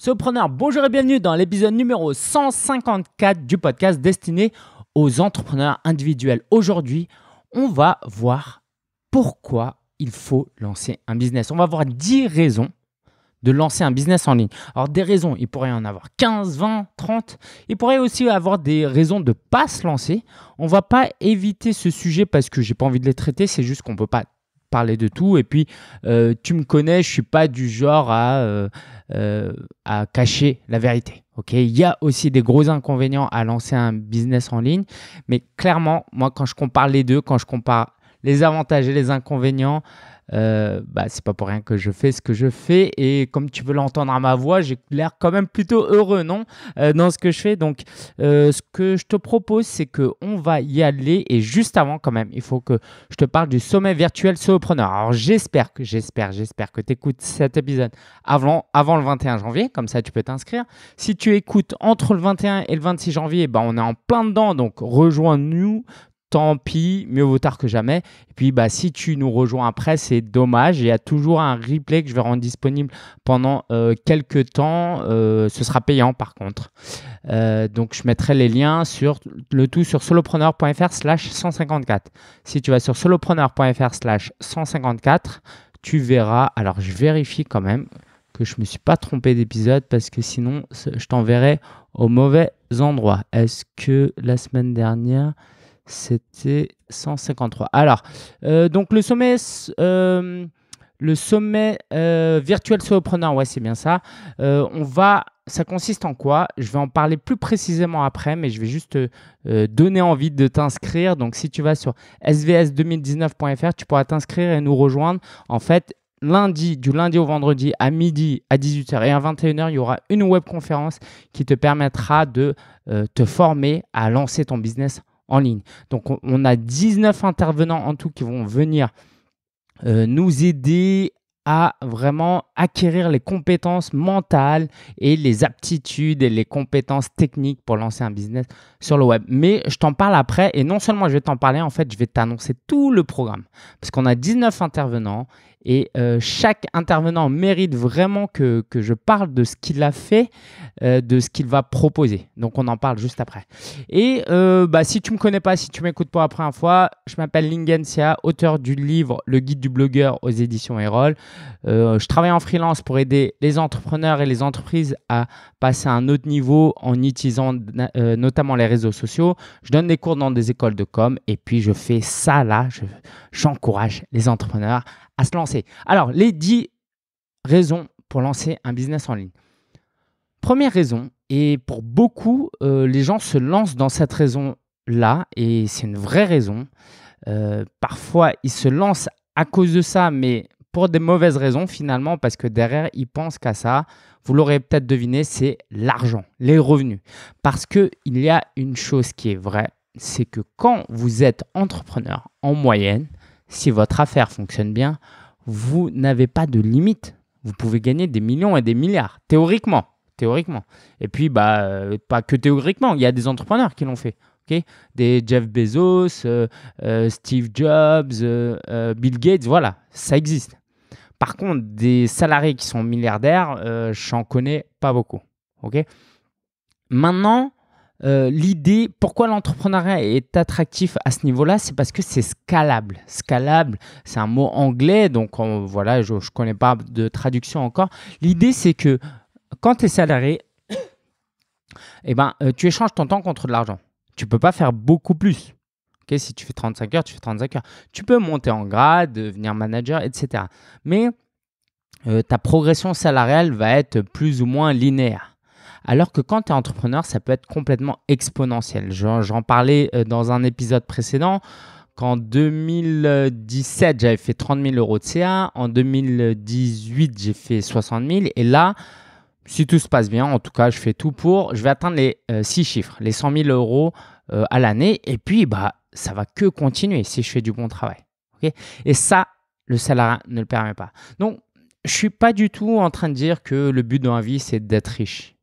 Sopreneur, bonjour et bienvenue dans l'épisode numéro 154 du podcast destiné aux entrepreneurs individuels. Aujourd'hui, on va voir pourquoi il faut lancer un business. On va voir 10 raisons de lancer un business en ligne. Alors des raisons, il pourrait y en avoir 15, 20, 30. Il pourrait aussi avoir des raisons de ne pas se lancer. On va pas éviter ce sujet parce que j'ai pas envie de les traiter, c'est juste qu'on ne peut pas parler de tout. Et puis, euh, tu me connais, je ne suis pas du genre à euh, euh, à cacher la vérité. Ok, il y a aussi des gros inconvénients à lancer un business en ligne, mais clairement, moi, quand je compare les deux, quand je compare les avantages et les inconvénients, euh, bah, c'est pas pour rien que je fais ce que je fais. Et comme tu veux l'entendre à ma voix, j'ai l'air quand même plutôt heureux, non euh, Dans ce que je fais. Donc, euh, ce que je te propose, c'est que on va y aller. Et juste avant, quand même, il faut que je te parle du sommet virtuel preneur Alors, j'espère que, j'espère, j'espère que tu écoutes cet épisode avant, avant le 21 janvier. Comme ça, tu peux t'inscrire. Si tu écoutes entre le 21 et le 26 janvier, bah, on est en plein dedans. Donc, rejoins-nous tant pis, mieux vaut tard que jamais. Et puis, bah, si tu nous rejoins après, c'est dommage. Il y a toujours un replay que je vais rendre disponible pendant euh, quelques temps. Euh, ce sera payant par contre. Euh, donc, je mettrai les liens sur le tout sur solopreneur.fr slash 154. Si tu vas sur solopreneur.fr slash 154, tu verras. Alors, je vérifie quand même que je ne me suis pas trompé d'épisode parce que sinon, je t'enverrai au mauvais endroit. Est-ce que la semaine dernière... C'était 153. Alors, euh, donc le sommet, euh, le sommet euh, virtuel ouais, c'est bien ça. on va, ça consiste en quoi Je vais en parler plus précisément après, mais je vais juste donner envie de t'inscrire. Donc, si tu vas sur svs2019.fr, tu pourras t'inscrire et nous rejoindre. En fait, lundi, du lundi au vendredi, à midi, à 18h et à 21h, il y aura une webconférence qui te permettra de te former à lancer ton business en ligne. Donc on, a 19 intervenants en tout qui vont venir euh, nous aider à vraiment acquérir les compétences mentales et les aptitudes et les compétences techniques pour lancer un business sur le web. Mais je t'en parle après et non seulement je vais t'en parler, en fait, je vais t'annoncer tout le programme parce qu'on a 19 intervenants et euh, chaque intervenant mérite vraiment que, je parle de ce qu'il a fait, euh, de ce qu'il va proposer. Donc on en parle juste après. Et euh, bah, si tu ne me connais pas, si tu m'écoutes pour la première fois, je m'appelle Lingensia, auteur du livre Le guide du blogueur aux éditions Erol. je travaille en freelance pour aider les entrepreneurs et les entreprises à passer à un autre niveau en utilisant notamment les réseaux sociaux. Je donne des cours dans des écoles de com et puis je fais ça là, j'encourage les entrepreneurs à se lancer. Alors, les 10 raisons pour lancer un business en ligne. Première raison, et pour beaucoup, euh, les gens se lancent dans cette raison-là, et c'est une vraie raison. Euh, parfois, ils se lancent à cause de ça, mais pour des mauvaises raisons finalement, parce que derrière, ils pensent qu'à ça, vous l'aurez peut-être deviné, c'est l'argent, les revenus. Parce qu'il y a une chose qui est vraie, c'est que quand vous êtes entrepreneur, en moyenne, si votre affaire fonctionne bien, vous n'avez pas de limite. Vous pouvez gagner des millions et des milliards, théoriquement. Théoriquement. Et puis, bah, euh, pas que théoriquement, il y a des entrepreneurs qui l'ont fait. des Jeff Bezos, euh, euh, Steve Jobs, Bill Gates, voilà, ça existe. Par contre, des salariés qui sont milliardaires, j'en connais pas beaucoup. ok Maintenant, euh, l'idée, pourquoi l'entrepreneuriat est attractif à ce niveau-là, c'est parce que c'est scalable. Scalable, c'est un mot anglais, donc voilà, je ne connais pas de traduction encore. L'idée, c'est que quand tu es salarié, eh ben, euh, tu échanges ton temps contre de l'argent. Tu ne peux pas faire beaucoup plus. Ok, si tu fais 35 heures, tu fais 35 heures. Tu peux monter en grade, devenir manager, etc. Mais euh, ta progression salariale va être plus ou moins linéaire. Alors que quand tu es entrepreneur, ça peut être complètement exponentiel. J'en parlais euh, dans un épisode précédent. Qu'en 2017, j'avais fait 30 000 euros de CA. En 2018, j'ai fait 60 000. Et là, si tout se passe bien, en tout cas, je fais tout pour. Je vais atteindre les 6 euh, chiffres, les 100 000 euros euh, à l'année. Et puis, bah, ça va que continuer si je fais du bon travail. et ça, le salaire ne le permet pas. Donc, je suis pas du tout en train de dire que le but dans la vie, c'est d'être riche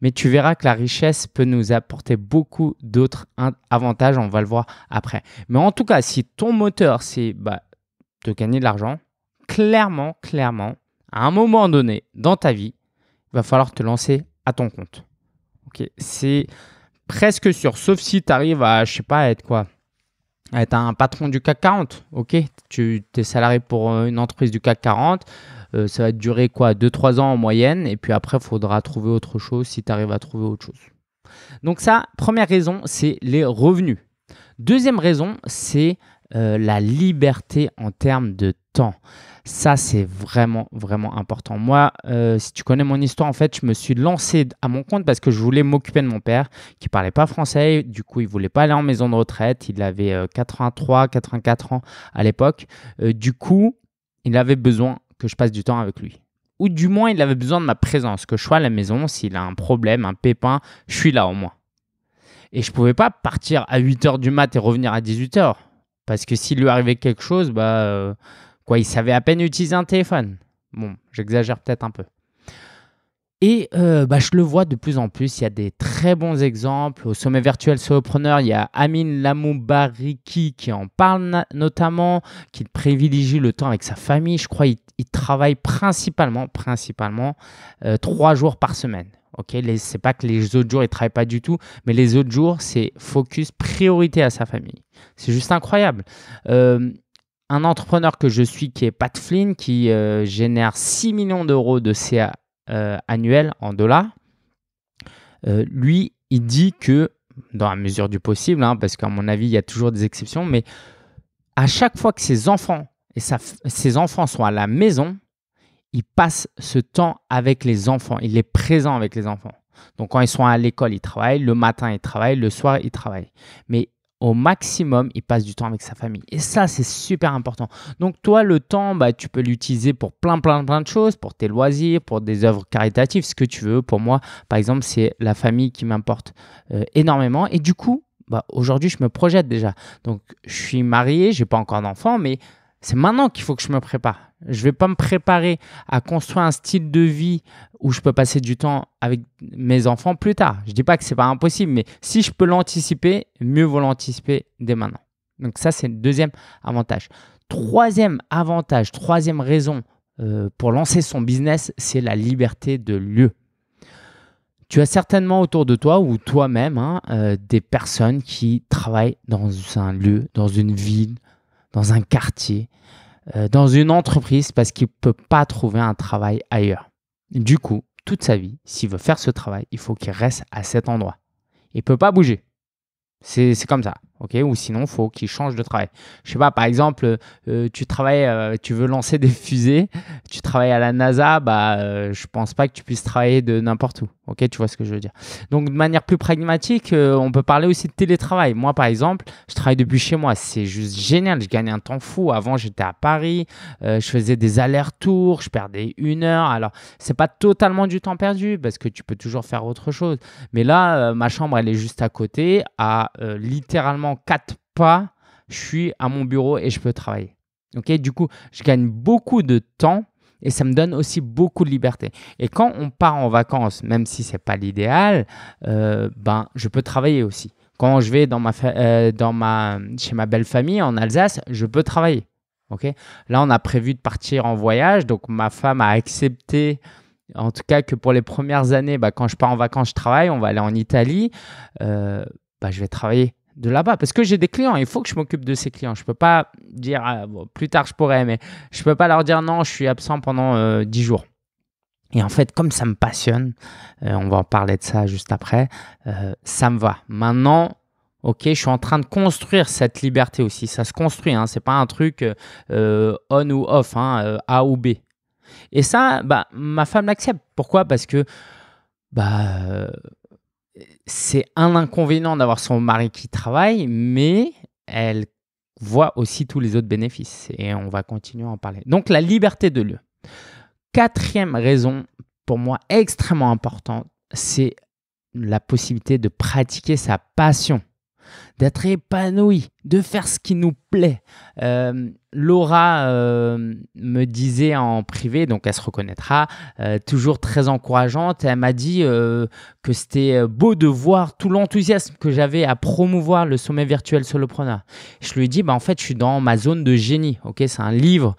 mais tu verras que la richesse peut nous apporter beaucoup d'autres avantages, on va le voir après. Mais en tout cas, si ton moteur, c'est bah, de gagner de l'argent, clairement, clairement, à un moment donné dans ta vie, il va falloir te lancer à ton compte. c'est presque sûr, sauf si tu arrives à, je sais pas, être quoi un patron du CAC 40, ok Tu es salarié pour euh, une entreprise du CAC 40, euh, ça va durer quoi 2-3 ans en moyenne. Et puis après, il faudra trouver autre chose si tu arrives à trouver autre chose. Donc ça, première raison, c'est les revenus. Deuxième raison, c'est euh, la liberté en termes de temps. Ça, c'est vraiment, vraiment important. Moi, euh, si tu connais mon histoire, en fait, je me suis lancé à mon compte parce que je voulais m'occuper de mon père qui parlait pas français. Du coup, il voulait pas aller en maison de retraite. Il avait 83, 84 ans à l'époque. du coup, il avait besoin que je passe du temps avec lui. Ou du moins, il avait besoin de ma présence, que je sois à la maison, s'il a un problème, un pépin, je suis là au moins. Et je pouvais pas partir à 8h du mat et revenir à 18h. Parce que s'il lui arrivait quelque chose, bah, euh, quoi, il savait à peine utiliser un téléphone. Bon, j'exagère peut-être un peu. Et euh, bah, je le vois de plus en plus, il y a des très bons exemples. Au sommet virtuel preneur, il y a Amin Lamoubariki qui en parle notamment, qui privilégie le temps avec sa famille. Je crois qu'il il travaille principalement, principalement euh, trois jours par semaine. Ok, c'est pas que les autres jours ne travaille pas du tout, mais les autres jours c'est focus priorité à sa famille. C'est juste incroyable. Euh, un entrepreneur que je suis qui est Pat Flynn, qui génère 6 millions d'euros de CA euh, annuel en dollars, euh, lui, il dit que, dans la mesure du possible, hein, parce qu'à mon avis, il y a toujours des exceptions, mais à chaque fois que ses enfants et sa, ses enfants sont à la maison, il passe ce temps avec les enfants, il est présent avec les enfants. Donc quand ils sont à l'école, ils travaillent, le matin, ils travaillent, le soir, ils travaillent. Mais au maximum, il passe du temps avec sa famille. Et ça, c'est super important. Donc toi, le temps, bah, tu peux l'utiliser pour plein, plein, plein de choses, pour tes loisirs, pour des œuvres caritatives, ce que tu veux. Pour moi, par exemple, c'est la famille qui m'importe euh, énormément. Et du coup, bah, aujourd'hui, je me projette déjà. Donc, je suis marié, j'ai pas encore d'enfant, mais c'est maintenant qu'il faut que je me prépare. Je ne vais pas me préparer à construire un style de vie où je peux passer du temps avec mes enfants plus tard. Je ne dis pas que c'est pas impossible, mais si je peux l'anticiper, mieux vaut l'anticiper dès maintenant. Donc ça, c'est le deuxième avantage. Troisième avantage, troisième raison euh, pour lancer son business, c'est la liberté de lieu. Tu as certainement autour de toi ou toi-même hein, euh, des personnes qui travaillent dans un lieu, dans une ville, dans un quartier, euh, dans une entreprise parce qu'il ne peut pas trouver un travail ailleurs. Du coup, toute sa vie, s'il veut faire ce travail, il faut qu'il reste à cet endroit. Il ne peut pas bouger. C'est comme ça, Ou sinon, il faut qu'il change de travail. Je sais pas, par exemple, euh, tu travailles, euh, tu veux lancer des fusées, tu travailles à la NASA, bah, je pense pas que tu puisses travailler de n'importe où. Ok, tu vois ce que je veux dire. Donc, de manière plus pragmatique, euh, on peut parler aussi de télétravail. Moi, par exemple, je travaille depuis chez moi. C'est juste génial. Je gagne un temps fou. Avant, j'étais à Paris. Euh, je faisais des allers-retours. Je perdais une heure. Alors, c'est pas totalement du temps perdu parce que tu peux toujours faire autre chose. Mais là, euh, ma chambre, elle est juste à côté. À littéralement quatre pas, je suis à mon bureau et je peux travailler. Ok, du coup, je gagne beaucoup de temps et ça me donne aussi beaucoup de liberté. Et quand on part en vacances, même si c'est pas l'idéal, euh, ben je peux travailler aussi. Quand je vais dans ma, euh, dans ma, chez ma belle famille en Alsace, je peux travailler. Ok. Là, on a prévu de partir en voyage, donc ma femme a accepté en tout cas que pour les premières années, bah, quand je pars en vacances, je travaille, on va aller en Italie, euh, bah, je vais travailler de là-bas parce que j'ai des clients, il faut que je m'occupe de ces clients. Je ne peux pas dire ah, plus tard je pourrais, mais je ne peux pas leur dire non, je suis absent pendant 10 euh, jours. Et en fait, comme ça me passionne, euh, on va en parler de ça juste après, euh, ça me va. Maintenant, ok, je suis en train de construire cette liberté aussi. Ça se construit, hein. c'est pas un truc on ou off, hein, A ou B. Et ça, bah, ma femme l'accepte. Pourquoi Parce que bah c'est un inconvénient d'avoir son mari qui travaille, mais elle voit aussi tous les autres bénéfices et on va continuer à en parler. Donc la liberté de lieu. Quatrième raison, pour moi extrêmement importante, c'est la possibilité de pratiquer sa passion, d'être épanoui, de faire ce qui nous plaît. Euh, Laura euh, me disait en privé, donc elle se reconnaîtra, euh, toujours très encourageante, elle m'a dit que c'était beau de voir tout l'enthousiasme que j'avais à promouvoir le sommet virtuel solopreneur. Je lui ai dit, bah, en fait, je suis dans ma zone de génie, ok C'est un livre,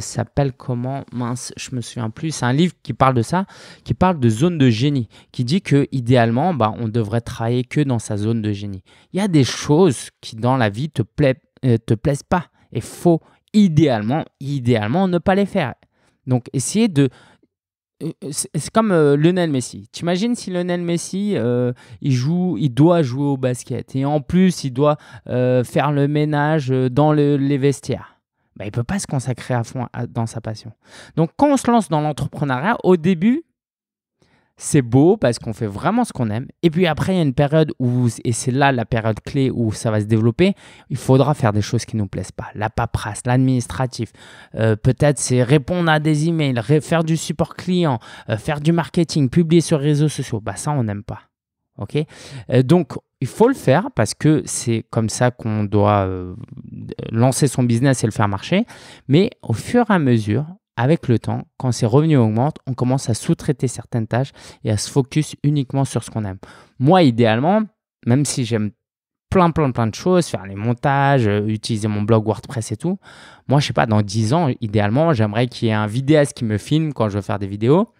s'appelle comment Mince, je me souviens plus, c'est un livre qui parle de ça, qui parle de zone de génie, qui dit que idéalement, bah, on devrait travailler que dans sa zone de génie. Il y a des choses qui, dans la vie te, plaît, euh, te plaise pas. Et faut idéalement, idéalement ne pas les faire. Donc essayer de... Euh, c'est comme euh, Lionel Messi. Tu imagines si Lionel Messi, il joue, il doit jouer au basket et en plus il doit faire le ménage dans les vestiaires. Bah, il ne peut pas se consacrer à fond dans sa passion. Donc, quand on se lance dans l'entrepreneuriat, au début, c'est beau parce qu'on fait vraiment ce qu'on aime. Et puis après, il y a une période où, et c'est là la période clé où ça va se développer, il faudra faire des choses qui ne nous plaisent pas. La paperasse, l'administratif, euh, peut-être c'est répondre à des emails, faire du support client, euh, faire du marketing, publier sur les réseaux sociaux. Bah ça, on n'aime pas. Ok euh, Donc, il faut le faire parce que c'est comme ça qu'on doit lancer son business et le faire marcher. Mais au fur et à mesure, avec le temps, quand ces revenus augmentent, on commence à sous-traiter certaines tâches et à se focus uniquement sur ce qu'on aime. Moi, idéalement, même si j'aime plein, plein, plein de choses, faire les montages, euh, utiliser mon blog WordPress et tout, moi, je sais pas, dans 10 ans, idéalement, j'aimerais qu'il y ait un vidéaste qui me filme quand je veux faire des vidéos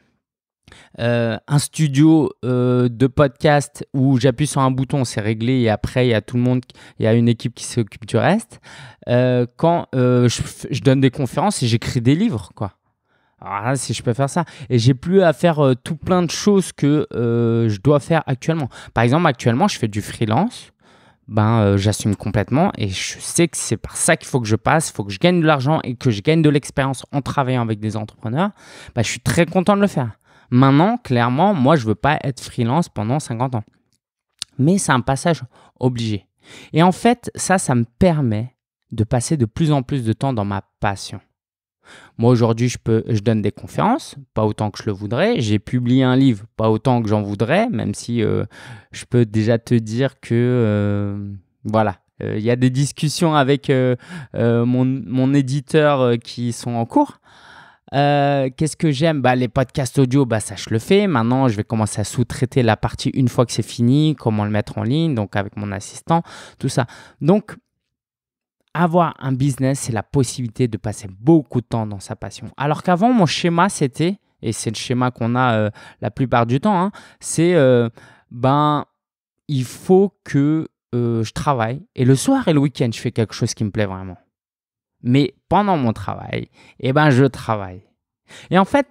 euh, un studio euh, de podcast où j'appuie sur un bouton, c'est réglé et après il y a tout le monde, il y a une équipe qui s'occupe du reste. Euh, quand je, donne des conférences et j'écris des livres, quoi. Alors si je peux faire ça. Et j'ai plus à faire tout plein de choses que je dois faire actuellement. Par exemple, actuellement, je fais du freelance. Ben, j'assume complètement et je sais que c'est par ça qu'il faut que je passe, il faut que je gagne de l'argent et que je gagne de l'expérience en travaillant avec des entrepreneurs. Ben, je suis très content de le faire. Maintenant, clairement, moi, je veux pas être freelance pendant 50 ans. Mais c'est un passage obligé. Et en fait, ça, ça me permet de passer de plus en plus de temps dans ma passion. Moi aujourd'hui, je, donne des conférences, pas autant que je le voudrais. J'ai publié un livre, pas autant que j'en voudrais, même si euh, je peux déjà te dire que euh, voilà, euh, il y a des discussions avec mon, éditeur qui sont en cours. Euh, qu'est-ce que j'aime bah, Les podcasts audio, bah, ça je le fais. Maintenant, je vais commencer à sous-traiter la partie une fois que c'est fini, comment le mettre en ligne, donc avec mon assistant, tout ça. Donc, avoir un business, c'est la possibilité de passer beaucoup de temps dans sa passion. Alors qu'avant, mon schéma, c'était, et c'est le schéma qu'on a euh, la plupart du temps, hein, c'est euh, ben, il faut que je travaille et le soir et le week-end, je fais quelque chose qui me plaît vraiment mais pendant mon travail, eh ben, je travaille. Et en fait,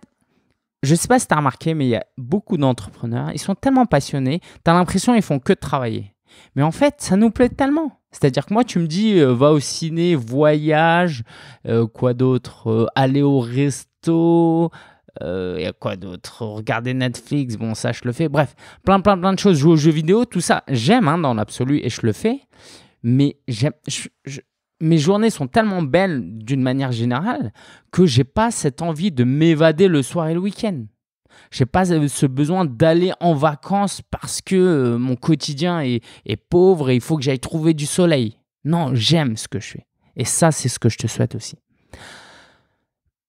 je ne sais pas si tu as remarqué, mais il y a beaucoup d'entrepreneurs, ils sont tellement passionnés, tu as l'impression qu'ils font que travailler. Mais en fait, ça nous plaît tellement. C'est-à-dire que moi, tu me dis, euh, va au ciné, voyage, euh, quoi d'autre, euh, aller au resto, et quoi d'autre, regarder Netflix, bon, ça, je le fais. Bref, plein, plein, plein de choses, jouer aux jeux vidéo, tout ça, j'aime hein, dans l'absolu et je le fais. Mais j'aime, je, mes journées sont tellement belles d'une manière générale que j'ai pas cette envie de m'évader le soir et le week-end. J'ai pas ce besoin d'aller en vacances parce que euh, mon quotidien est, pauvre et il faut que j'aille trouver du soleil. Non, j'aime ce que je fais. Et ça, c'est ce que je te souhaite aussi.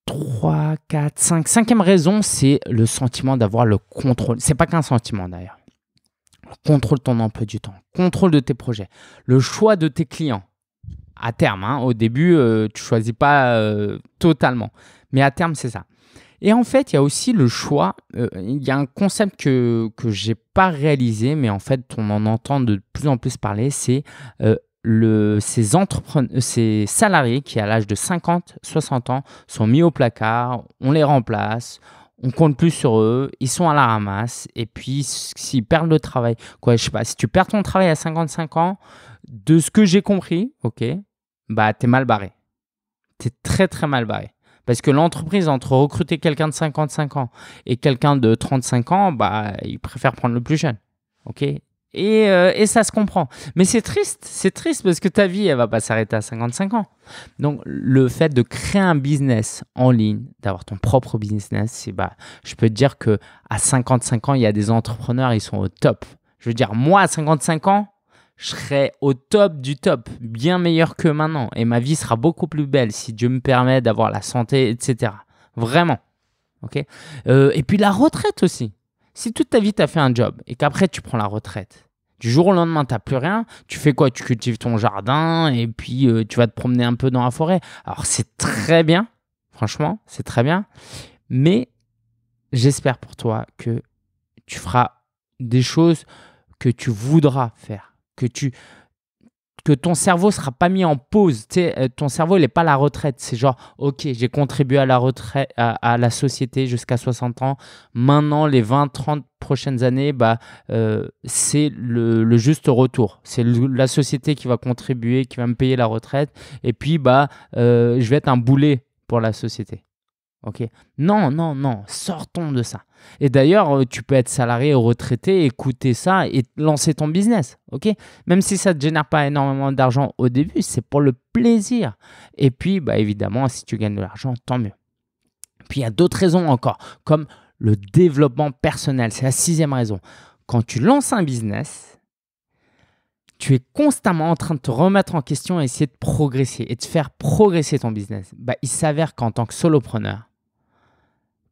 3, 4, 5. Cinquième raison, c'est le sentiment d'avoir le contrôle. C'est pas qu'un sentiment d'ailleurs. Contrôle ton emploi du temps, contrôle de tes projets, le choix de tes clients, à terme. Hein. Au début, tu euh, tu choisis pas euh, totalement, mais à terme, c'est ça. Et en fait, il y a aussi le choix. Euh, il y a un concept que je j'ai pas réalisé, mais en fait, on en entend de plus en plus parler. C'est le, ces, ces salariés qui, à l'âge de 50, 60 ans, sont mis au placard, on les remplace, on compte plus sur eux, ils sont à la ramasse, et puis s'ils perdent le travail, quoi, je sais pas, si tu perds ton travail à 55 ans, de ce que j'ai compris, ok, bah, t'es mal barré. T'es très, très mal barré. Parce que l'entreprise, entre recruter quelqu'un de 55 ans et quelqu'un de 35 ans, bah, il préfère prendre le plus jeune. OK euh, et, ça se comprend. Mais c'est triste, c'est triste parce que ta vie, elle va pas s'arrêter à 55 ans. Donc, le fait de créer un business en ligne, d'avoir ton propre business, c'est bah, je peux te dire que à 55 ans, il y a des entrepreneurs, ils sont au top. Je veux dire, moi, à 55 ans, je serai au top du top, bien meilleur que maintenant. Et ma vie sera beaucoup plus belle si Dieu me permet d'avoir la santé, etc. Vraiment. ok euh, et puis la retraite aussi. Si toute ta vie, tu as fait un job et qu'après, tu prends la retraite, du jour au lendemain, tu n'as plus rien. Tu fais quoi Tu cultives ton jardin et puis euh, tu vas te promener un peu dans la forêt. Alors, c'est très bien, franchement, c'est très bien. Mais j'espère pour toi que tu feras des choses que tu voudras faire que tu que ton cerveau sera pas mis en pause. Euh, ton cerveau, il n'est pas la retraite. C'est genre, ok, j'ai contribué à la retraite, à, la société jusqu'à 60 ans. Maintenant, les 20, 30 prochaines années, bah, euh, c'est le, juste retour. C'est la société qui va contribuer, qui va me payer la retraite. Et puis, bah, euh, je vais être un boulet pour la société. Ok Non, non, non, sortons de ça. Et d'ailleurs, euh, tu peux être salarié ou retraité, écouter ça et lancer ton business. Ok Même si ça ne te génère pas énormément d'argent au début, c'est pour le plaisir. Et puis, bah, évidemment, si tu gagnes de l'argent, tant mieux. Puis il y a d'autres raisons encore, comme le développement personnel. C'est la sixième raison. Quand tu lances un business, tu es constamment en train de te remettre en question et essayer de progresser et de faire progresser ton business. Bah, il s'avère qu'en tant que solopreneur,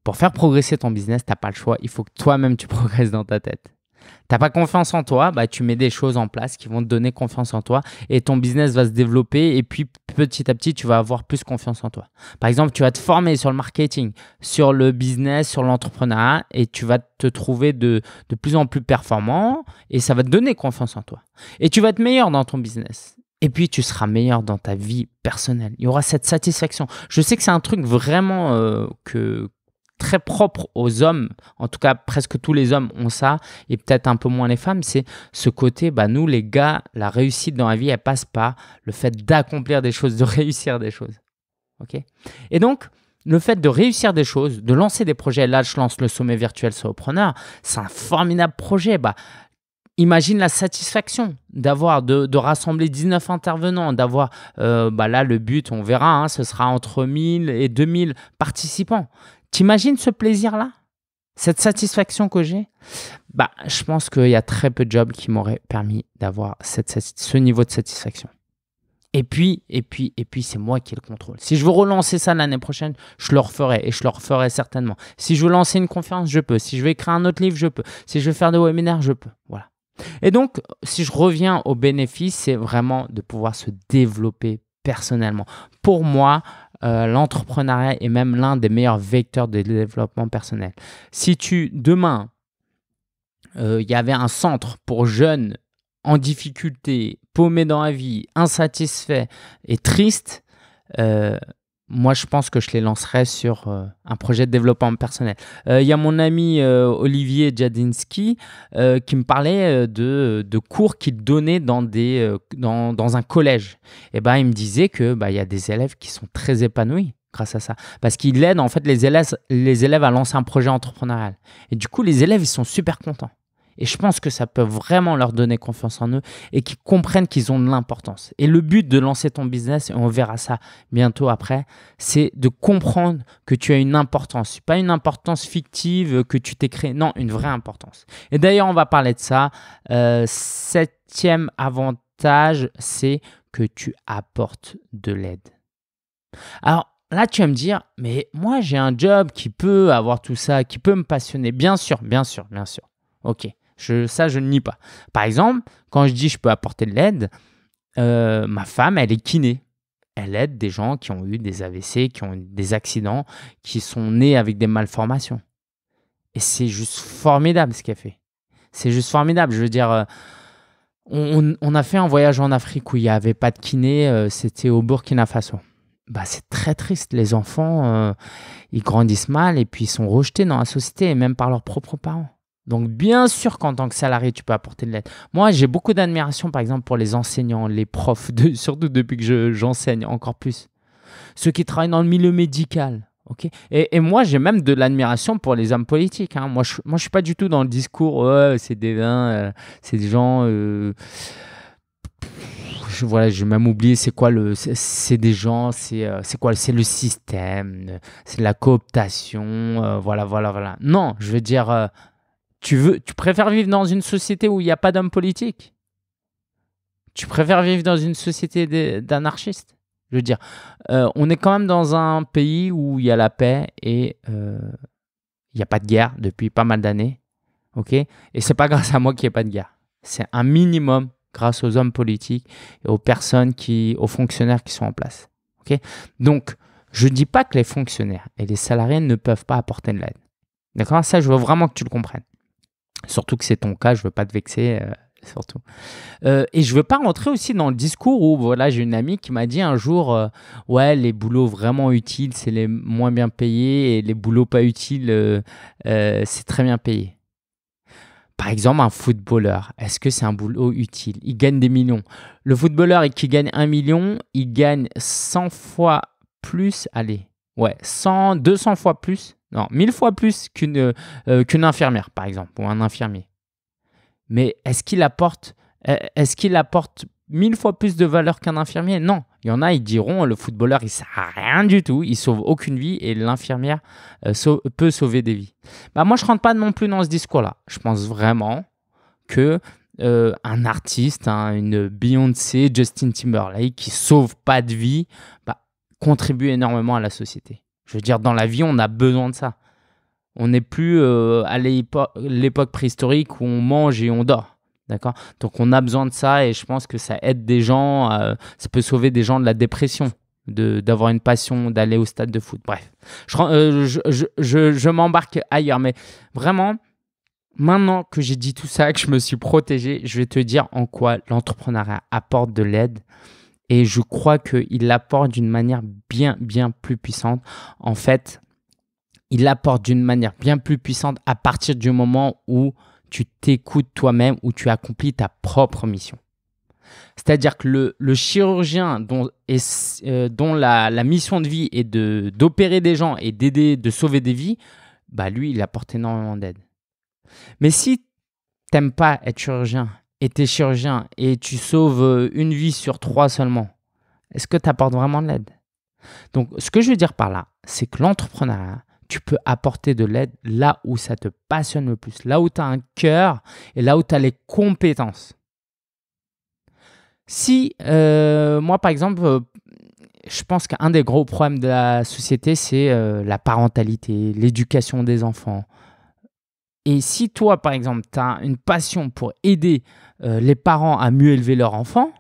pour faire progresser ton business, tu n'as pas le choix. Il faut que toi-même tu progresses dans ta tête. Tu n'as pas confiance en toi, bah tu mets des choses en place qui vont te donner confiance en toi et ton business va se développer et puis petit à petit tu vas avoir plus confiance en toi. Par exemple, tu vas te former sur le marketing, sur le business, sur l'entrepreneuriat et tu vas te trouver de, de plus en plus performant et ça va te donner confiance en toi. Et tu vas être meilleur dans ton business. Et puis tu seras meilleur dans ta vie personnelle. Il y aura cette satisfaction. Je sais que c'est un truc vraiment euh, que, très propre aux hommes, en tout cas presque tous les hommes ont ça, et peut-être un peu moins les femmes, c'est ce côté, bah, nous les gars, la réussite dans la vie, elle passe par le fait d'accomplir des choses, de réussir des choses. ok et donc, le fait de réussir des choses, de lancer des projets, là je lance le sommet virtuel preneur, c'est un formidable projet. Bah, imagine la satisfaction d'avoir, de, rassembler 19 intervenants, d'avoir, euh, bah, là le but, on verra, hein, ce sera entre 1000 et 2000 participants. T'imagines ce plaisir-là Cette satisfaction que j'ai bah, Je pense qu'il y a très peu de jobs qui m'auraient permis d'avoir ce niveau de satisfaction. Et puis, et puis, et puis, c'est moi qui ai le contrôle. Si je veux relancer ça l'année prochaine, je le referai et je le referai certainement. Si je veux lancer une conférence, je peux. Si je veux écrire un autre livre, je peux. Si je veux faire des webinaires, je peux. Voilà. Et donc, si je reviens au bénéfice, c'est vraiment de pouvoir se développer personnellement. Pour moi, euh, l'entrepreneuriat est même l'un des meilleurs vecteurs de développement personnel. Si tu, demain, euh, il y avait un centre pour jeunes en difficulté, paumés dans la vie, insatisfaits et tristes, euh, moi, je pense que je les lancerais sur euh, un projet de développement personnel. Euh, il y a mon ami euh, Olivier Jadinski qui me parlait de, de cours qu'il donnait dans, des, dans, dans, un collège. Et eh ben, il me disait que bah, il y a des élèves qui sont très épanouis grâce à ça, parce qu'il aide en fait les élèves, les élèves à lancer un projet entrepreneurial. Et du coup, les élèves ils sont super contents. Et je pense que ça peut vraiment leur donner confiance en eux et qu'ils comprennent qu'ils ont de l'importance. Et le but de lancer ton business, et on verra ça bientôt après, c'est de comprendre que tu as une importance. Pas une importance fictive que tu t'es créée, non, une vraie importance. Et d'ailleurs, on va parler de ça. Euh, septième avantage, c'est que tu apportes de l'aide. Alors, là, tu vas me dire, mais moi, j'ai un job qui peut avoir tout ça, qui peut me passionner. Bien sûr, bien sûr, bien sûr. Ok ça, je ne nie pas. Par exemple, quand je dis je peux apporter de l'aide, euh, ma femme, elle est kiné. Elle aide des gens qui ont eu des AVC, qui ont eu des accidents, qui sont nés avec des malformations. Et c'est juste formidable ce qu'elle fait. C'est juste formidable. Je veux dire, euh, on, a fait un voyage en Afrique où il n'y avait pas de kiné, euh, c'était au Burkina Faso. Bah, c'est très triste. Les enfants, ils grandissent mal et puis ils sont rejetés dans la société et même par leurs propres parents. Donc, bien sûr qu'en tant que salarié, tu peux apporter de l'aide. Moi, j'ai beaucoup d'admiration, par exemple, pour les enseignants, les profs, surtout depuis que j'enseigne encore plus. Ceux qui travaillent dans le milieu médical. ok et, moi, j'ai même de l'admiration pour les hommes politiques. Hein. Moi, je ne moi, suis pas du tout dans le discours, c'est des euh, c'est des gens... Euh, je, voilà, j'ai même oublié c'est quoi le c'est des gens, c'est euh, c'est quoi c'est le système, c'est la cooptation, voilà voilà voilà. Non, je veux dire tu, veux, tu préfères vivre dans une société où il n'y a pas d'homme politique Tu préfères vivre dans une société d'anarchistes Je veux dire, euh, on est quand même dans un pays où il y a la paix et euh, il n'y a pas de guerre depuis pas mal d'années. ok et c'est pas grâce à moi qu'il n'y ait pas de guerre. C'est un minimum grâce aux hommes politiques et aux personnes qui, aux fonctionnaires qui sont en place. ok Donc, je ne dis pas que les fonctionnaires et les salariés ne peuvent pas apporter de l'aide. D'accord Ça, je veux vraiment que tu le comprennes. Surtout que c'est ton cas, je veux pas te vexer. Euh, surtout. Euh, et je veux pas rentrer aussi dans le discours où voilà, j'ai une amie qui m'a dit un jour euh, ouais, les boulots vraiment utiles, c'est les moins bien payés et les boulots pas utiles c'est très bien payé. Par exemple, un footballeur, est-ce que c'est un boulot utile Il gagne des millions. Le footballeur qui gagne un million, il gagne 100 fois plus, allez, ouais, 100, 200 fois plus non, mille fois plus euh, euh, qu'une infirmière, par exemple, ou un infirmier. Mais est-ce qu'il apporte, est apporte mille fois plus de valeur qu'un infirmier Non. Il y en a, ils diront, le footballeur, il sert à rien du tout, il sauve aucune vie et l'infirmière euh, peut sauver des vies. Bah, moi, je rentre pas non plus dans ce discours-là. Je pense vraiment que un artiste, hein, une Beyoncé, Justin Timberlake, qui sauve pas de vie, bah, contribue énormément à la société. Je veux dire, dans la vie, on a besoin de ça. On n'est plus euh, à l'époque préhistorique où on mange et on dort. D'accord Donc on a besoin de ça et je pense que ça aide des gens, ça peut sauver des gens de la dépression, d'avoir une passion, d'aller au stade de foot. Bref, euh, je m'embarque ailleurs, mais vraiment, maintenant que j'ai dit tout ça, que je me suis protégé, je vais te dire en quoi l'entrepreneuriat apporte de l'aide et je crois qu'il l'apporte d'une manière bien, bien plus puissante. En fait, il l'apporte d'une manière bien plus puissante à partir du moment où tu t'écoutes toi-même, où tu accomplis ta propre mission. C'est-à-dire que le, chirurgien dont, euh, dont la, mission de vie est d'opérer des gens et d'aider, de sauver des vies, bah lui, il apporte énormément d'aide. Mais si n'aimes pas être chirurgien et tu es chirurgien et tu sauves euh, une vie sur trois seulement, est-ce que tu apportes vraiment de l'aide Donc, ce que je veux dire par là, c'est que l'entrepreneuriat, tu peux apporter de l'aide là où ça te passionne le plus, là où tu as un cœur et là où tu as les compétences. Si, euh, moi par exemple, euh, je pense qu'un des gros problèmes de la société, c'est la parentalité, l'éducation des enfants. Et si toi, par exemple, tu as une passion pour aider euh, les parents à mieux élever leurs enfants.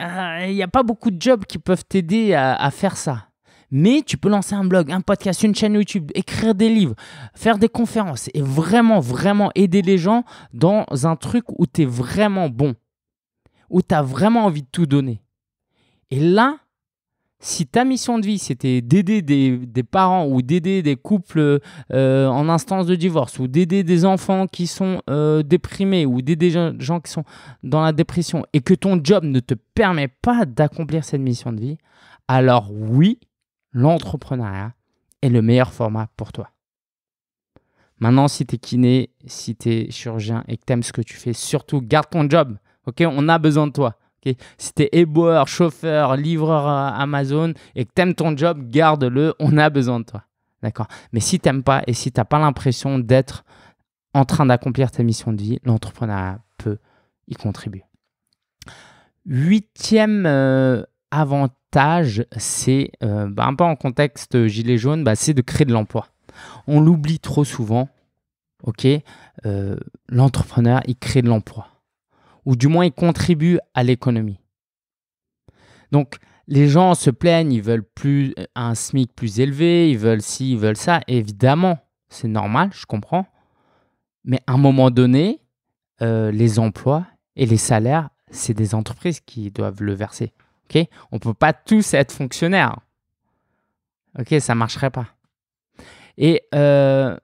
il euh, n'y a pas beaucoup de jobs qui peuvent t'aider à, à, faire ça. Mais tu peux lancer un blog, un podcast, une chaîne YouTube, écrire des livres, faire des conférences et vraiment, vraiment aider les gens dans un truc où tu es vraiment bon, où tu as vraiment envie de tout donner. Et là, si ta mission de vie, c'était d'aider des, parents ou d'aider des couples euh, en instance de divorce ou d'aider des enfants qui sont euh, déprimés ou d'aider des gens qui sont dans la dépression et que ton job ne te permet pas d'accomplir cette mission de vie, alors oui, l'entrepreneuriat est le meilleur format pour toi. Maintenant, si tu es kiné, si tu es chirurgien et que tu aimes ce que tu fais, surtout garde ton job. ok on a besoin de toi. Si tu es éboueur, chauffeur, livreur Amazon et que tu aimes ton job, garde-le, on a besoin de toi. D'accord Mais si tu n'aimes pas et si tu n'as pas l'impression d'être en train d'accomplir ta mission de vie, l'entrepreneuriat peut y contribuer. Huitième euh, avantage, c'est euh, bah, un peu en contexte gilet jaune, bah, c'est de créer de l'emploi. On l'oublie trop souvent, ok euh, L'entrepreneur, il crée de l'emploi ou du moins ils contribuent à l'économie. Donc, les gens se plaignent, ils veulent plus euh, un SMIC plus élevé, ils veulent ci, ils veulent ça. évidemment, c'est normal, je comprends. Mais à un moment donné, euh, les emplois et les salaires, c'est des entreprises qui doivent le verser. Ok, On ne peut pas tous être fonctionnaires. Ok, ça ne marcherait pas. Et euh,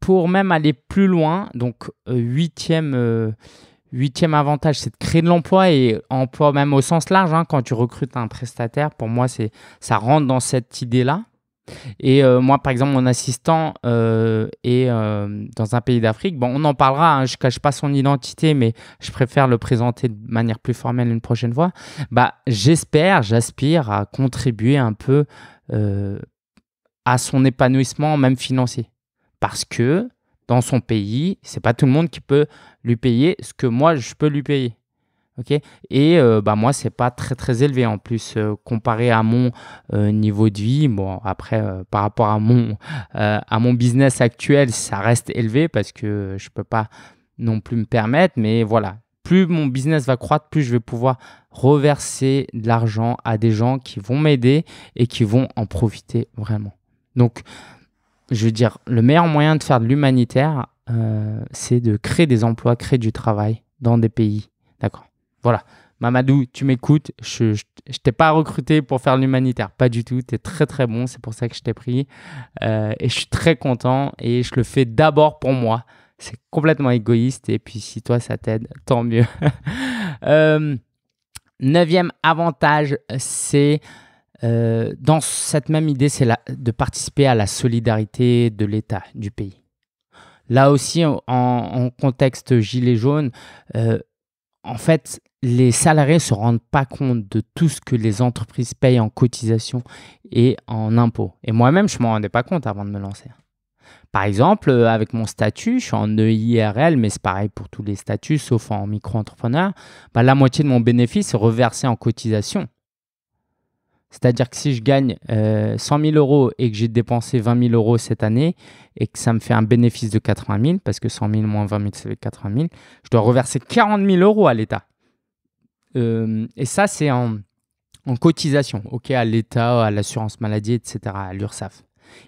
pour même aller plus loin, donc huitième Huitième avantage, c'est de créer de l'emploi et emploi même au sens large. Hein. quand tu recrutes un prestataire, pour moi, c'est ça rentre dans cette idée-là. Et euh, moi, par exemple, mon assistant euh, est euh, dans un pays d'Afrique. Bon, on en parlera, hein. je ne cache pas son identité, mais je préfère le présenter de manière plus formelle une prochaine fois. Bah, J'espère, j'aspire à contribuer un peu à son épanouissement, même financier. Parce que dans son pays, c'est pas tout le monde qui peut lui payer ce que moi je peux lui payer. ok et euh, bah moi, c'est pas très très élevé en plus euh, comparé à mon euh, niveau de vie. Bon, après, par rapport à mon, à mon business actuel, ça reste élevé parce que je peux pas non plus me permettre. Mais voilà, plus mon business va croître, plus je vais pouvoir reverser de l'argent à des gens qui vont m'aider et qui vont en profiter vraiment. Donc, je veux dire, le meilleur moyen de faire de l'humanitaire, euh, c'est de créer des emplois, créer du travail dans des pays. D'accord. Voilà. Mamadou, tu m'écoutes. Je ne t'ai pas recruté pour faire l'humanitaire. Pas du tout. Tu es très très bon. C'est pour ça que je t'ai pris. Euh, et je suis très content. Et je le fais d'abord pour moi. C'est complètement égoïste. Et puis si toi, ça t'aide, tant mieux. Euh, neuvième avantage, c'est euh, dans cette même idée, c'est de participer à la solidarité de l'État, du pays. Là aussi, en, contexte gilet jaune, euh, en fait, les salariés ne se rendent pas compte de tout ce que les entreprises payent en cotisation et en impôts. Et moi-même, je ne m'en rendais pas compte avant de me lancer. Par exemple, euh, avec mon statut, je suis en EIRL, mais c'est pareil pour tous les statuts, sauf en micro-entrepreneur, bah, la moitié de mon bénéfice est reversé en cotisation. C'est-à-dire que si je gagne 100 euh, 000 euros et que j'ai dépensé 20 000 euros cette année et que ça me fait un bénéfice de 80 000, parce que 100 000 moins 20 000, c'est 80 000, je dois reverser 40 000 euros à l'État. Euh, et ça, c'est en, cotisation, ok, à l'État, à l'assurance maladie, etc., à l'URSSAF.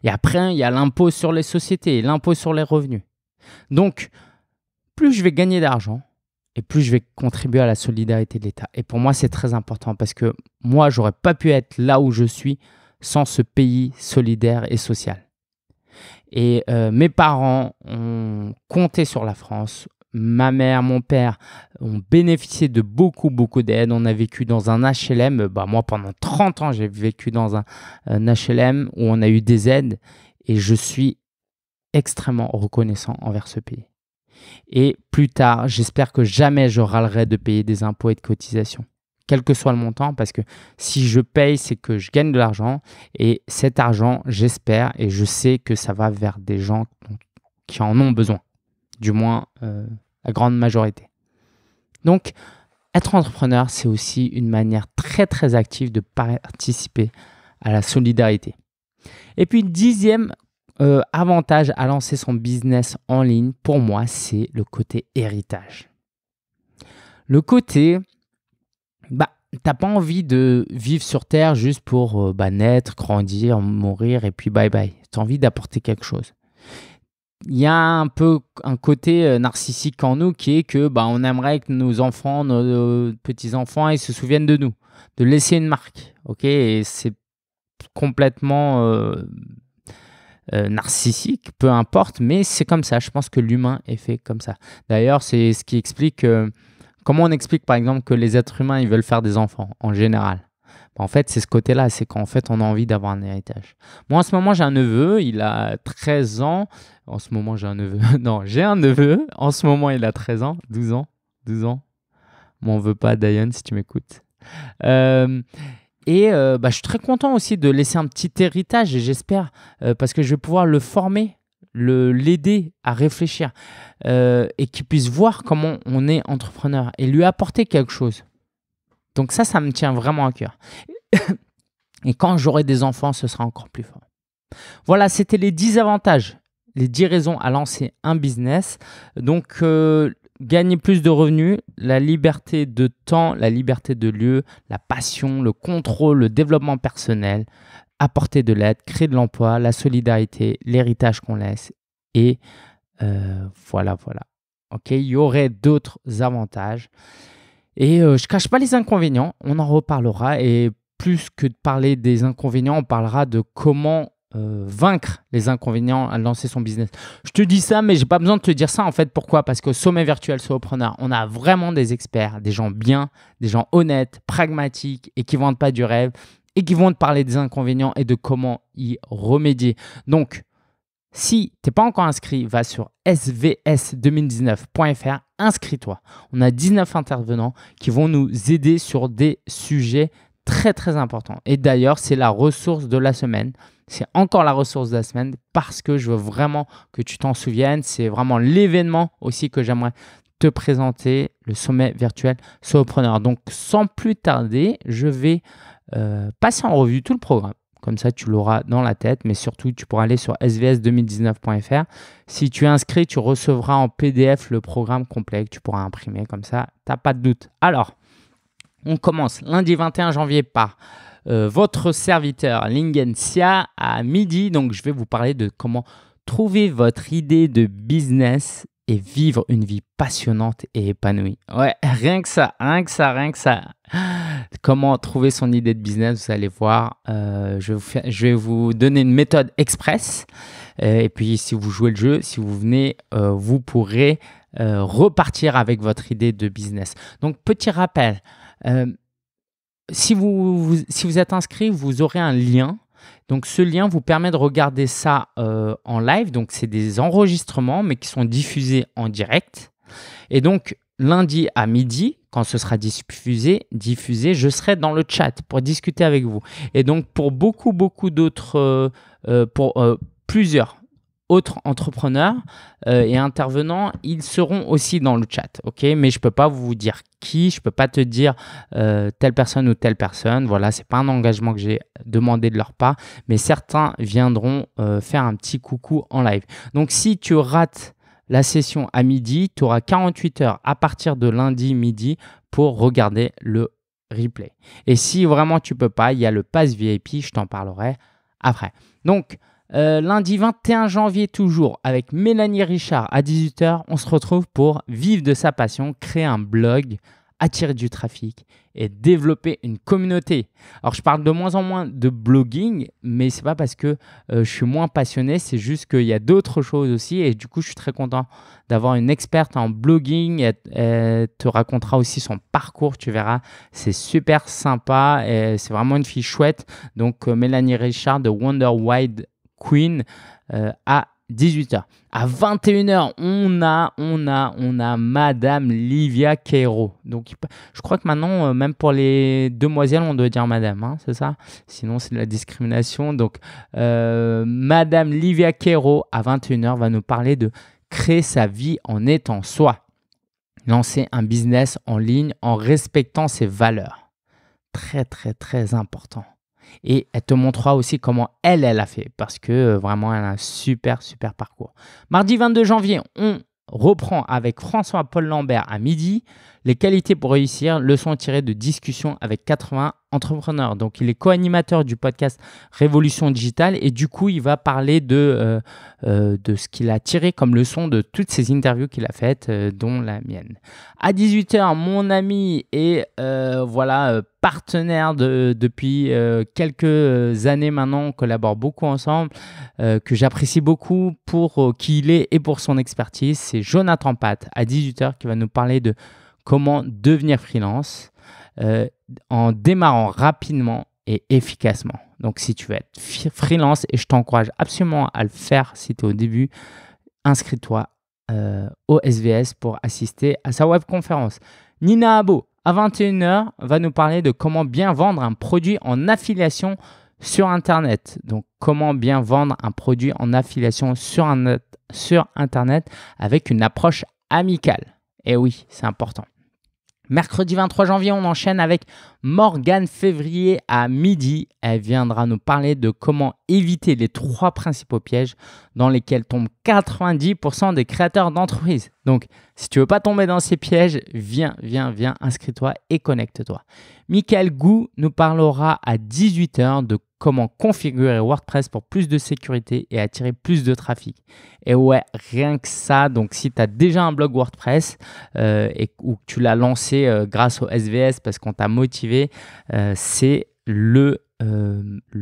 Et après, il y a l'impôt sur les sociétés et l'impôt sur les revenus. Donc, plus je vais gagner d'argent, et plus je vais contribuer à la solidarité de l'État. Et pour moi, c'est très important parce que moi, j'aurais pas pu être là où je suis sans ce pays solidaire et social. Et euh, mes parents ont compté sur la France. Ma mère, mon père ont bénéficié de beaucoup, beaucoup d'aides. On a vécu dans un HLM. Bah, moi, pendant 30 ans, j'ai vécu dans un HLM où on a eu des aides. Et je suis extrêmement reconnaissant envers ce pays. Et plus tard, j'espère que jamais je râlerai de payer des impôts et de cotisations, quel que soit le montant, parce que si je paye, c'est que je gagne de l'argent. Et cet argent, j'espère et je sais que ça va vers des gens qui en ont besoin, du moins euh, la grande majorité. Donc, être entrepreneur, c'est aussi une manière très très active de participer à la solidarité. Et puis, dixième euh, avantage à lancer son business en ligne, pour moi, c'est le côté héritage. Le côté, bah, t'as pas envie de vivre sur Terre juste pour euh, bah, naître, grandir, mourir et puis bye bye. T'as envie d'apporter quelque chose. Il y a un peu un côté euh, narcissique en nous qui est que bah, on aimerait que nos enfants, nos petits-enfants, ils se souviennent de nous, de laisser une marque. Ok, et c'est complètement euh, narcissique, peu importe, mais c'est comme ça. Je pense que l'humain est fait comme ça. D'ailleurs, c'est ce qui explique euh, comment on explique par exemple que les êtres humains ils veulent faire des enfants en général. Ben, en fait, c'est ce côté-là, c'est qu'en fait, on a envie d'avoir un héritage. Moi, en ce moment, j'ai un neveu, il a 13 ans. En ce moment, j'ai un neveu. Non, j'ai un neveu. En ce moment, il a 13 ans, 12 ans, 12 ans. on veut pas, Diane, si tu m'écoutes. Euh, et euh, bah, je suis très content aussi de laisser un petit héritage, et j'espère, euh, parce que je vais pouvoir le former, le l'aider à réfléchir euh, et qu'il puisse voir comment on est entrepreneur et lui apporter quelque chose. Donc ça, ça me tient vraiment à cœur. et quand j'aurai des enfants, ce sera encore plus fort. Voilà, c'était les 10 avantages, les 10 raisons à lancer un business. Donc gagner plus de revenus, la liberté de temps, la liberté de lieu, la passion, le contrôle, le développement personnel, apporter de l'aide, créer de l'emploi, la solidarité, l'héritage qu'on laisse et euh, voilà, voilà. Ok, il y aurait d'autres avantages et euh, je cache pas les inconvénients. On en reparlera et plus que de parler des inconvénients, on parlera de comment euh, vaincre les inconvénients à lancer son business. Je te dis ça, mais j'ai pas besoin de te dire ça en fait. Pourquoi Parce qu'au sommet virtuel Solopreneur, on a vraiment des experts, des gens bien, des gens honnêtes, pragmatiques et qui vendent pas du rêve et qui vont te parler des inconvénients et de comment y remédier. Donc, si t'es pas encore inscrit, va sur svs2019.fr, inscris-toi. On a 19 intervenants qui vont nous aider sur des sujets très très important. Et d'ailleurs, c'est la ressource de la semaine. C'est encore la ressource de la semaine parce que je veux vraiment que tu t'en souviennes. C'est vraiment l'événement aussi que j'aimerais te présenter, le sommet virtuel preneur. Donc sans plus tarder, je vais euh, passer en revue tout le programme. Comme ça, tu l'auras dans la tête, mais surtout, tu pourras aller sur svs2019.fr. Si tu es inscrit, tu recevras en PDF le programme complet que tu pourras imprimer. Comme ça, tu n'as pas de doute. Alors, on commence lundi 21 janvier par euh, votre serviteur Lingensia à midi. Donc, je vais vous parler de comment trouver votre idée de business et vivre une vie passionnante et épanouie. Ouais, rien que ça, rien que ça, rien que ça. Comment trouver son idée de business, vous allez voir. Euh, je, vais vous donner une méthode express. Euh, et puis, si vous jouez le jeu, si vous venez, vous pourrez repartir avec votre idée de business. Donc, petit rappel, euh, si vous, si vous êtes inscrit, vous aurez un lien. Donc ce lien vous permet de regarder ça euh, en live. Donc c'est des enregistrements, mais qui sont diffusés en direct. Et donc lundi à midi, quand ce sera diffusé, diffusé, je serai dans le chat pour discuter avec vous. Et donc pour beaucoup, beaucoup d'autres, euh, pour plusieurs autres entrepreneurs euh, et intervenants, ils seront aussi dans le chat, ok Mais je peux pas vous dire qui, je peux pas te dire euh, telle personne ou telle personne. Voilà, c'est pas un engagement que j'ai demandé de leur part, mais certains viendront euh, faire un petit coucou en live. Donc si tu rates la session à midi, tu auras 48 heures à partir de lundi midi pour regarder le replay. Et si vraiment tu peux pas, il y a le pass VIP, je t'en parlerai après. Donc euh, lundi 21 janvier toujours avec Mélanie Richard à 18h, on se retrouve pour vivre de sa passion, créer un blog, attirer du trafic et développer une communauté. Alors je parle de moins en moins de blogging, mais c'est pas parce que euh, je suis moins passionné, c'est juste qu'il y a d'autres choses aussi et du coup je suis très content d'avoir une experte en blogging. Elle, te racontera aussi son parcours, tu verras, c'est super sympa et c'est vraiment une fille chouette. Donc euh, Mélanie Richard de Wonder Wide Queen euh, à 18h. À 21h, on a, on a, on a Madame Livia Queiro. Donc, je crois que maintenant, euh, même pour les demoiselles, on doit dire Madame, hein, c'est ça Sinon, c'est de la discrimination. Donc, euh, Madame Livia Queiro, à 21h, va nous parler de créer sa vie en étant soi. Lancer un business en ligne en respectant ses valeurs. Très, très, très important et elle te montrera aussi comment elle, elle a fait parce que euh, vraiment, elle a un super, super parcours. Mardi 22 janvier, on reprend avec François-Paul Lambert à midi. Les qualités pour réussir, leçon tirée de discussions avec 80 entrepreneurs. Donc, il est co-animateur du podcast Révolution Digitale et du coup, il va parler de, euh, euh, de ce qu'il a tiré comme leçon de toutes ces interviews qu'il a faites, euh, dont la mienne. À 18h, mon ami et voilà, partenaire de, depuis quelques années maintenant, on collabore beaucoup ensemble, que j'apprécie beaucoup pour qui il est et pour son expertise, c'est Jonathan Pat à 18h qui va nous parler de comment devenir freelance euh, en démarrant rapidement et efficacement. Donc si tu veux être freelance, et je t'encourage absolument à le faire si tu es au début, inscris-toi euh, au SVS pour assister à sa webconférence. Nina Abo, à 21h, va nous parler de comment bien vendre un produit en affiliation sur Internet. Donc, comment bien vendre un produit en affiliation sur Internet avec une approche amicale. Et eh oui, c'est important. Mercredi 23 janvier, on enchaîne avec Morgane Février à midi. Elle viendra nous parler de comment éviter les trois principaux pièges dans lesquels tombent 90% des créateurs d'entreprises. Donc, si tu veux pas tomber dans ces pièges, viens, viens, viens, inscris-toi et connecte-toi. Michael Gou nous parlera à 18h de comment configurer WordPress pour plus de sécurité et attirer plus de trafic. Et ouais, rien que ça, donc si tu as déjà un blog WordPress euh, et, ou que tu l'as lancé euh, grâce au SVS parce qu'on t'a motivé, euh, c'est le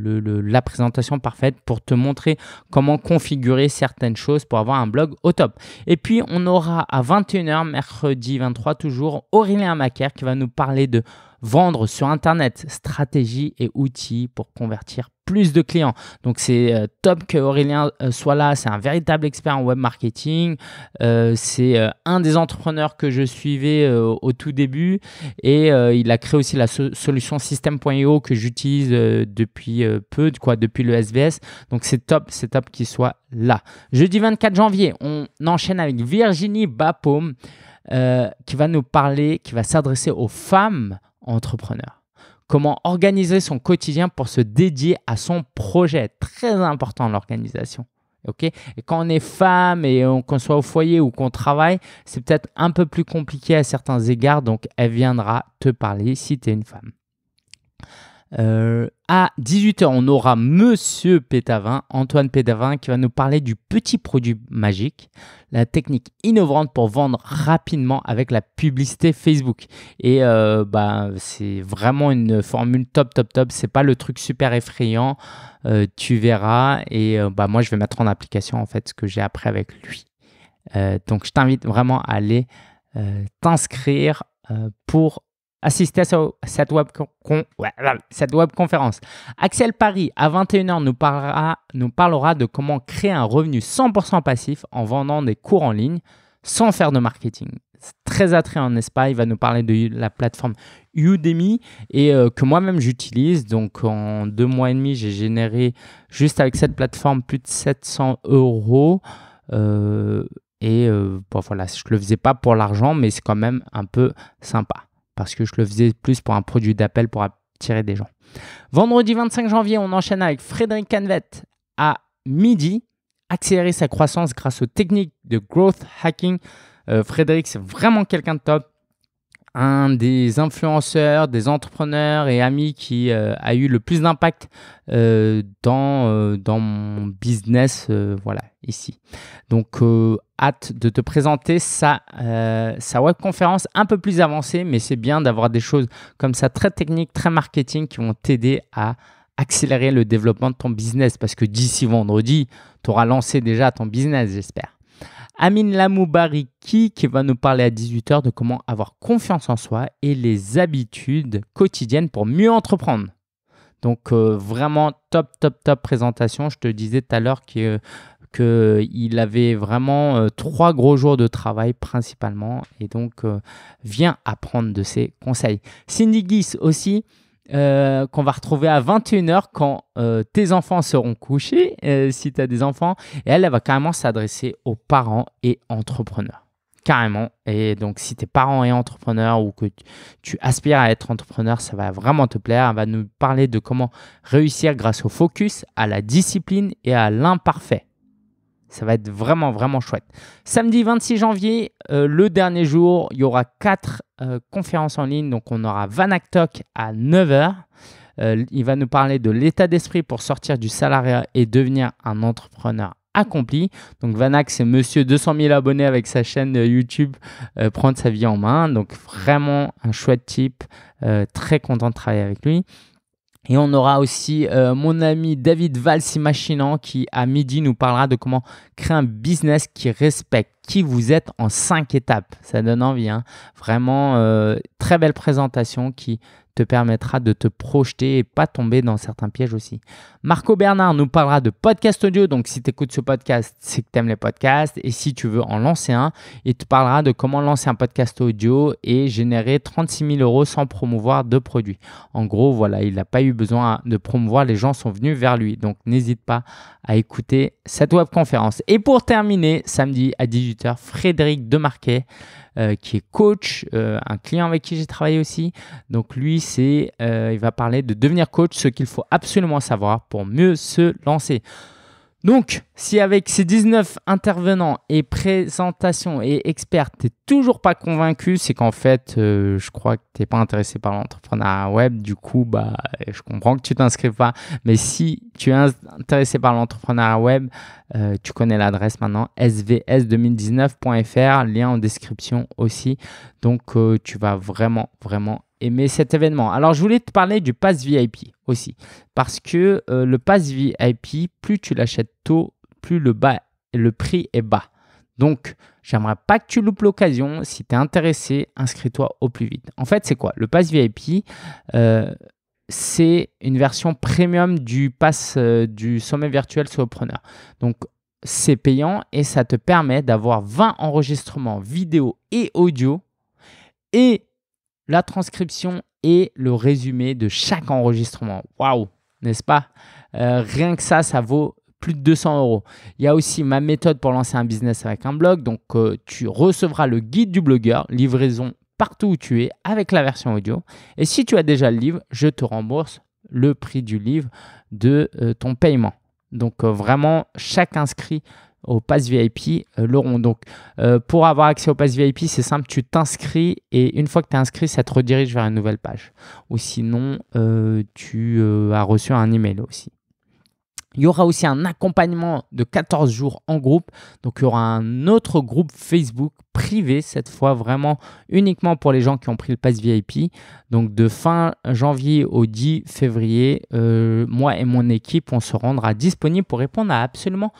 la présentation parfaite pour te montrer comment configurer certaines choses pour avoir un blog au top. Et puis, on aura à 21h, mercredi 23 toujours, Aurélien Macaire qui va nous parler de Vendre sur Internet, stratégie et outils pour convertir plus de clients. Donc c'est euh, top que Aurélien euh, soit là, c'est un véritable expert en web marketing, euh, c'est un des entrepreneurs que je suivais au tout début et il a créé aussi la solution system.io que j'utilise depuis peu, quoi, depuis le SVS. Donc c'est top, c'est top qu'il soit là. Jeudi 24 janvier, on enchaîne avec Virginie Bapaume qui va nous parler, qui va s'adresser aux femmes entrepreneur. Comment organiser son quotidien pour se dédier à son projet. Très important l'organisation. Ok, et quand on est femme et qu'on soit au foyer ou qu'on travaille, c'est peut-être un peu plus compliqué à certains égards, donc elle viendra te parler si tu es une femme. Euh, à 18h, on aura Monsieur Pétavin, Antoine Pétavin, qui va nous parler du petit produit magique, la technique innovante pour vendre rapidement avec la publicité Facebook. Et euh, bah, c'est vraiment une formule top, top, top. C'est pas le truc super effrayant. Euh, tu verras. Et bah, moi, je vais mettre en application en fait ce que j'ai appris avec lui. donc, je t'invite vraiment à aller t'inscrire pour assister à cette web, conférence. Axel Paris, à 21h, nous parlera, nous parlera de comment créer un revenu 100% passif en vendant des cours en ligne sans faire de marketing. Très attrayant n'est-ce pas il va nous parler de la plateforme Udemy et euh, que moi-même j'utilise. Donc en deux mois et demi, j'ai généré juste avec cette plateforme plus de 700 euros. Euh, et euh, voilà, je ne le faisais pas pour l'argent, mais c'est quand même un peu sympa parce que je le faisais plus pour un produit d'appel pour attirer des gens. Vendredi 25 janvier, on enchaîne avec Frédéric Canvet à midi. Accélérer sa croissance grâce aux techniques de growth hacking. Euh, Frédéric, c'est vraiment quelqu'un de top un des influenceurs, des entrepreneurs et amis qui euh, a eu le plus d'impact euh, dans, euh, dans mon business, voilà, ici. Donc, hâte de te présenter sa, sa webconférence un peu plus avancée, mais c'est bien d'avoir des choses comme ça, très techniques, très marketing, qui vont t'aider à accélérer le développement de ton business, parce que d'ici vendredi, tu auras lancé déjà ton business, j'espère. Amine Lamoubariki qui va nous parler à 18h de comment avoir confiance en soi et les habitudes quotidiennes pour mieux entreprendre. Donc euh, vraiment top, top, top présentation. Je te disais tout à l'heure que qu'il avait vraiment euh, trois gros jours de travail principalement et donc euh, vient apprendre de ses conseils. Cindy Guis aussi euh, qu'on va retrouver à 21h quand euh, tes enfants seront couchés, euh, si tu as des enfants. Et elle, elle va carrément s'adresser aux parents et entrepreneurs. Carrément. Et donc, si tes parents et entrepreneurs, ou que tu aspires à être entrepreneur, ça va vraiment te plaire. Elle va nous parler de comment réussir grâce au focus, à la discipline et à l'imparfait. Ça va être vraiment, vraiment chouette. Samedi 26 janvier, euh, le dernier jour, il y aura quatre euh, conférences en ligne. Donc, on aura Vanak Talk à 9h. Euh, il va nous parler de l'état d'esprit pour sortir du salariat et devenir un entrepreneur accompli. Donc Vanak, c'est monsieur 200 000 abonnés avec sa chaîne YouTube Prendre sa vie en main. Donc vraiment un chouette type. très content de travailler avec lui. Et on aura aussi euh, mon ami David Valsimachinan qui à midi nous parlera de comment créer un business qui respecte qui vous êtes en cinq étapes. Ça donne envie, hein. vraiment euh, très belle présentation qui te permettra de te projeter et pas tomber dans certains pièges aussi. Marco Bernard nous parlera de podcast audio. Donc, si tu écoutes ce podcast, c'est que tu aimes les podcasts. Et si tu veux en lancer un, il te parlera de comment lancer un podcast audio et générer 36 000 euros sans promouvoir de produits. En gros, voilà, il n'a pas eu besoin de promouvoir. Les gens sont venus vers lui. Donc, n'hésite pas à écouter cette webconférence. Et pour terminer, samedi à 18h, Frédéric Demarquet euh, qui est coach, euh, un client avec qui j'ai travaillé aussi. Donc lui, c'est, euh, il va parler de devenir coach, ce qu'il faut absolument savoir pour mieux se lancer. Donc, si avec ces 19 intervenants et présentations et experts, n'es toujours pas convaincu, c'est qu'en fait, euh, je crois que n'es pas intéressé par l'entrepreneuriat web. Du coup, bah, je comprends que tu t'inscrives pas. Mais si tu es intéressé par l'entrepreneuriat web, euh, tu connais l'adresse maintenant svs2019.fr, lien en description aussi. Donc, euh, tu vas vraiment, vraiment aimer cet événement. Alors je voulais te parler du pass VIP aussi, parce que euh, le pass VIP, plus tu l'achètes tôt, plus le, prix est bas. Donc, j'aimerais pas que tu loupes l'occasion. Si tu es intéressé, inscris-toi au plus vite. En fait, c'est quoi Le pass VIP, euh, c'est une version premium du pass euh, du sommet virtuel solopreneur. Donc, c'est payant et ça te permet d'avoir 20 enregistrements vidéo et audio et la transcription et le résumé de chaque enregistrement. Waouh, n'est-ce pas euh, Rien que ça, ça vaut plus de 200 euros. Il y a aussi ma méthode pour lancer un business avec un blog. Donc, euh, tu recevras le guide du blogueur, livraison partout où tu es avec la version audio. Et si tu as déjà le livre, je te rembourse le prix du livre de euh, ton paiement. Donc, vraiment, chaque inscrit au pass VIP euh, l'auront. Donc, euh, pour avoir accès au pass VIP, c'est simple, tu t'inscris et une fois que tu es inscrit, ça te redirige vers une nouvelle page. Ou sinon, euh, tu as reçu un email aussi. Il y aura aussi un accompagnement de 14 jours en groupe. Donc, il y aura un autre groupe Facebook privé, cette fois vraiment uniquement pour les gens qui ont pris le pass VIP. Donc, de fin janvier au 10 février, moi et mon équipe, on se rendra disponible pour répondre à absolument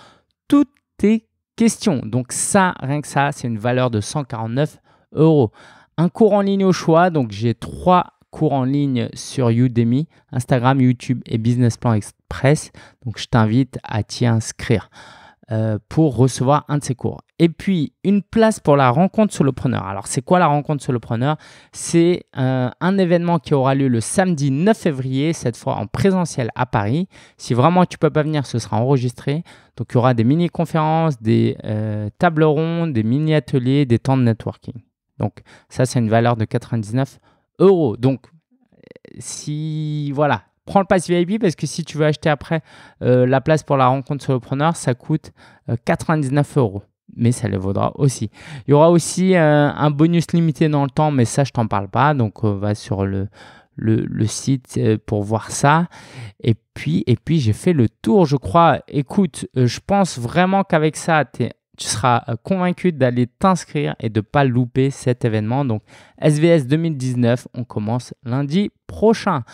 toutes tes questions. Donc ça, rien que ça, c'est une valeur de 149 euros. Un cours en ligne au choix, donc j'ai trois cours en ligne sur Udemy, Instagram, YouTube et Business Plan Express. Donc je t'invite à t'y inscrire. Euh, pour recevoir un de ces cours. Et puis, une place pour la rencontre solopreneur. Alors, c'est quoi la rencontre solopreneur C'est euh, un événement qui aura lieu le samedi 9 février, cette fois en présentiel à Paris. Si vraiment tu ne peux pas venir, ce sera enregistré. Donc, il y aura des mini-conférences, des euh, tables rondes, des mini-ateliers, des temps de networking. Donc, ça, c'est une valeur de 99 euros. Donc, si voilà, prends le pass VIP parce que si tu veux acheter après euh, la place pour la rencontre sur le preneur, ça coûte 99 euh, euros. Mais ça le vaudra aussi. Il y aura aussi euh, un bonus limité dans le temps, mais ça, je t'en parle pas. Donc, on va sur le, le, site pour voir ça. Et puis, et puis j'ai fait le tour, je crois. Écoute, je pense vraiment qu'avec ça, tu seras convaincu d'aller t'inscrire et de ne pas louper cet événement. Donc, SVS 2019, on commence lundi prochain.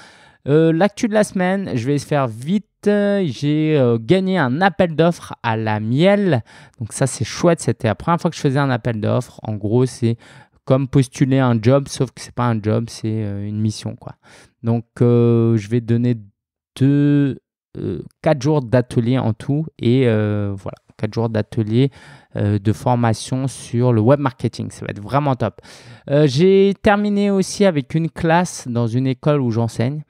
Euh, l'actu de la semaine, je vais se faire vite. J'ai euh, gagné un appel d'offres à la miel. Donc ça, c'est chouette. C'était la première fois que je faisais un appel d'offres. En gros, c'est comme postuler un job, sauf que c'est pas un job, c'est euh, une mission. quoi. Donc, je vais donner deux, quatre jours d'atelier en tout. Et voilà. 4 jours d'atelier euh, de formation sur le web marketing. Ça va être vraiment top. Euh, j'ai terminé aussi avec une classe dans une école où j'enseigne.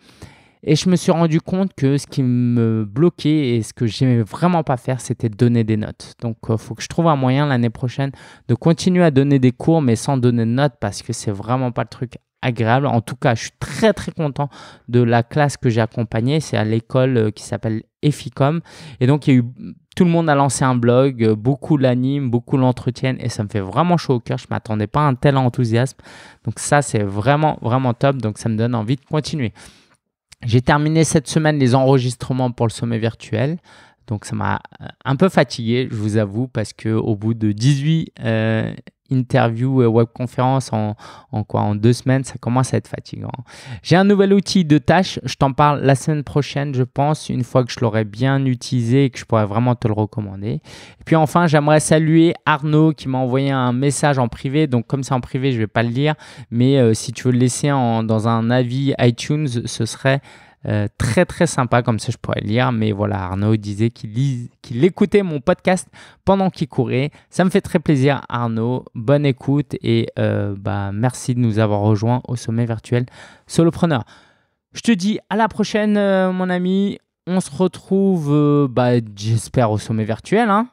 Et je me suis rendu compte que ce qui me bloquait et ce que j'aimais vraiment pas faire, c'était donner des notes. Donc, il euh, faut que je trouve un moyen l'année prochaine de continuer à donner des cours, mais sans donner de notes, parce que c'est vraiment pas le truc agréable. En tout cas, je suis très très content de la classe que j'ai accompagnée. C'est à l'école euh, qui s'appelle Eficom Et donc, il y a eu tout le monde a lancé un blog, euh, beaucoup l'animent, beaucoup l'entretiennent et ça me fait vraiment chaud au cœur. Je ne m'attendais pas à un tel enthousiasme. Donc ça, c'est vraiment, vraiment top. Donc ça me donne envie de continuer. J'ai terminé cette semaine les enregistrements pour le sommet virtuel. Donc ça m'a euh, un peu fatigué, je vous avoue, parce que au bout de 18 euh, interviews et webconférences en, en, quoi en deux semaines, ça commence à être fatigant. J'ai un nouvel outil de tâche, je t'en parle la semaine prochaine, je pense, une fois que je l'aurai bien utilisé et que je pourrai vraiment te le recommander. Et puis enfin, j'aimerais saluer Arnaud qui m'a envoyé un message en privé. Donc comme c'est en privé, je vais pas le lire, mais euh, si tu veux le laisser dans un avis iTunes, ce serait euh, très très sympa, comme ça je pourrais lire. Mais voilà, Arnaud disait qu'il écoutait mon podcast pendant qu'il courait. Ça me fait très plaisir, Arnaud. Bonne écoute et euh, bah, merci de nous avoir rejoints au sommet virtuel Solopreneur. Je te dis à la prochaine, euh, mon ami. On se retrouve, bah, j'espère, au sommet virtuel. Hein.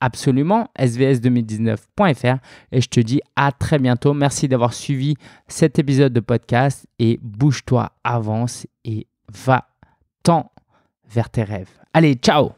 absolument svs2019.fr et je te dis à très bientôt. Merci d'avoir suivi cet épisode de podcast et bouge-toi, avance et va tant vers tes rêves. Allez, ciao